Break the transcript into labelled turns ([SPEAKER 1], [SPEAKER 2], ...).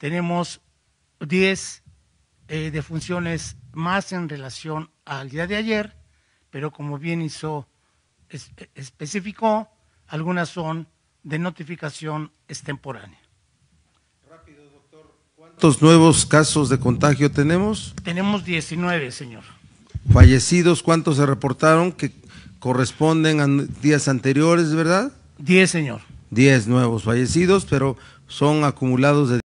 [SPEAKER 1] tenemos 10 eh, defunciones más en relación al día de ayer, pero como bien hizo, especificó, algunas son de notificación extemporánea.
[SPEAKER 2] Rápido, doctor. ¿Cuántos nuevos casos de contagio tenemos?
[SPEAKER 1] Tenemos 19, señor.
[SPEAKER 2] Fallecidos, ¿cuántos se reportaron que corresponden a días anteriores, verdad?
[SPEAKER 3] 10,
[SPEAKER 4] señor.
[SPEAKER 2] 10 nuevos fallecidos,
[SPEAKER 4] pero son acumulados de